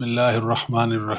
बसमीम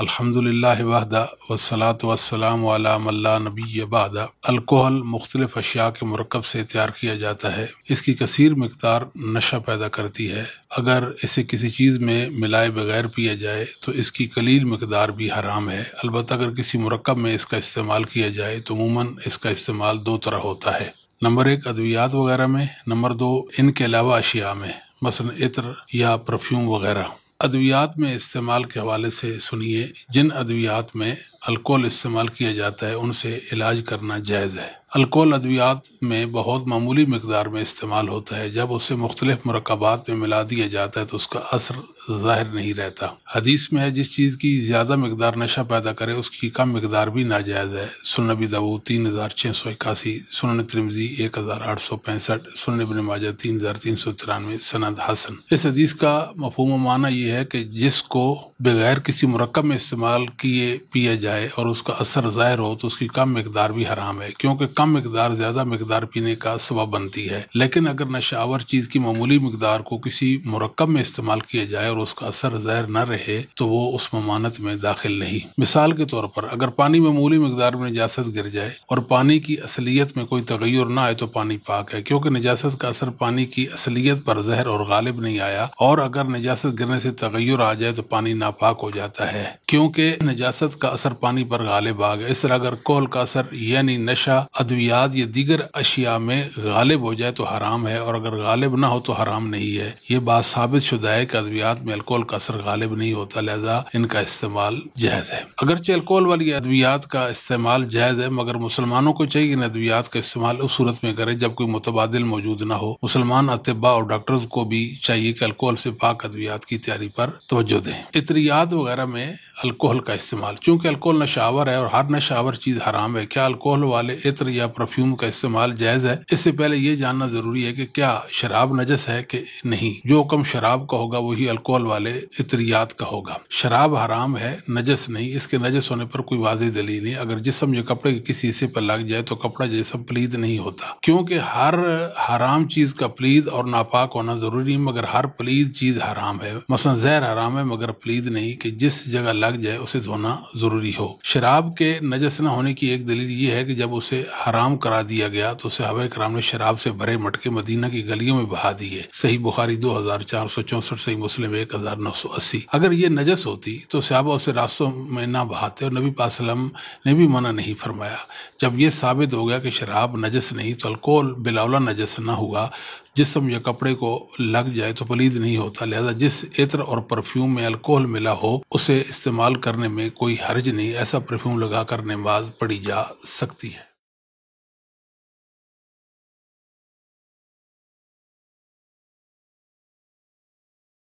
अलहमदिल्लाहदा वसलात वसलाम वाला नबी बादा अल्कोहल मुख्तलिफ अशिया के मरकब से तैयार किया जाता है इसकी कसर मकदार नशा पैदा करती है अगर इसे किसी चीज़ में मिलाए बगैर पिया जाए तो इसकी कलील मकदार भी हराम है अलबत् अगर किसी मरकब में इसका इस्तेमाल किया जाए तो उमूमा इसका इस्तेमाल दो तरह होता है नंबर एक अद्वियात वगैरह में नंबर दो इनके अलावा अशिया में मसलन इत्र या परफ्यूम वगैरह अद्वियात में इस्तेमाल के हवाले से सुनिए जिन अद्वियात में अल्कोहल इस्तेमाल किया जाता है उनसे इलाज करना जायज़ है अल्कोहल अद्वियात में बहुत मामूली मकदार में इस्तेमाल होता है जब उसे मुख्तलिफ मरकबात में मिला दिया जाता है तो उसका असर ज़ाहिर नहीं रहता हदीस में है जिस चीज़ की ज़्यादा मकदार नशा पैदा करे उसकी कम मकदार भी नाजायज़ है सुन नबी दबू तीन हज़ार छः सौ इक्यासी सुन तिरमजी एक हज़ार आठ सौ पैंसठ सुन नबी माजा तीन हज़ार तीन सौ तिरानवे सनद हसन इस हदीस का मफहम माना यह है कि जिसको बगैर किसी मरकब में इस्तेमाल किए पिया जाए और उसका असर ज़ाहिर हो तो उसकी कम मकदार भी हराम है क्योंकि कम कम मकदार ज्यादा मकदार पीने का सबब बनती है लेकिन अगर नशावर चीज़ की मामूली मकदार को किसी मरकब में इस्तेमाल किया जाए और उसका असर जहर न रहे तो वो उस ममानत में दाखिल नहीं मिसाल के तौर पर अगर पानी मामूली मकदार में निजात गिर जाए और पानी की असलियत में कोई तगैर ना आए तो पानी पाक है क्योंकि निजात का असर पानी की असलियत पर जहर और गालिब नहीं आया और अगर निजात गिरने से तगैर आ जाए तो पानी नापाक हो जाता है क्योंकि निजात का असर पानी पर गालिब आ गया इस तरह अगर कोल का असर यानी नशा अद्वियात या दीगर अशिया में गालिब हो जाए तो हराम है और अगर गालिब ना हो तो हराम नहीं है ये बात साबित शुदा है कि अद्वियात में अल्कोहल का असर गालिब नहीं होता लिहाजा इनका इस्तेमाल जायज़ है अगरचे अल्कोहल वाली अद्वियात का इस्तेमाल जायज़ है मगर मुसलमानों को चाहिए इन अद्वियात का इस्तेमाल उस सूरत में करे जब कोई मुतबादल मौजूद न हो मुसलमान अतबा और डॉक्टर को भी चाहिए कि अल्कोहल से पाक अद्वियात की तैयारी पर तोज्जो दे इतरियात वगैरह में अल्कोहल का इस्तेमाल चूँकि अल्कोहल नशावर है और हर नशावर चीज़ हराम है क्या अल्कोहल वाले इत्र या परफ्यूम का इस्तेमाल जायज़ है इससे पहले ये जानना ज़रूरी है कि क्या शराब नजस है कि नहीं जो कम शराब का होगा वही अल्कोहल वाले इतरियात का होगा शराब हराम है नजस नहीं इसके नजस होने पर कोई वाज दलील नहीं अगर जिसम या कपड़े के किसी हिस्से पर लग जाए तो कपड़ा जैसा प्लीद नहीं होता क्योंकि हर हराम चीज का प्लीद और नापाक होना जरूरी नहीं मगर हर प्लीद चीज हराम है मसलन जहर हराम है मगर प्लीद नहीं कि जिस जगह लग लग जाए उसे धोना जरूरी हो शराब के नजस न होने की एक दलील ये है कि जब उसे हराम करा दिया गया तो उसे हवा कराम ने शराब से भरे मटके मदीना की गलियों में बहा दिए सही बुखारी दो हजार चार सौ चौसठ सही मुस्लिम एक हजार नौ सौ अस्सी अगर ये नजस होती तो सहाबा उसे रास्तों में ना बहाते और नबी पासलम ने भी मना नहीं फरमाया जब ये साबित हो गया कि शराब नजस नहीं तो अल्कोहल बिलावला नजस न हुआ जिसम या कपड़े को लग जाए तो पलीद नहीं होता लिहाजा जिस इत्र और परफ्यूम में अल्कोहल मिला हो उसे इस्तेमाल करने में कोई हर्ज नहीं ऐसा परफ्यूम लगा कर नमाज पढ़ी जा सकती है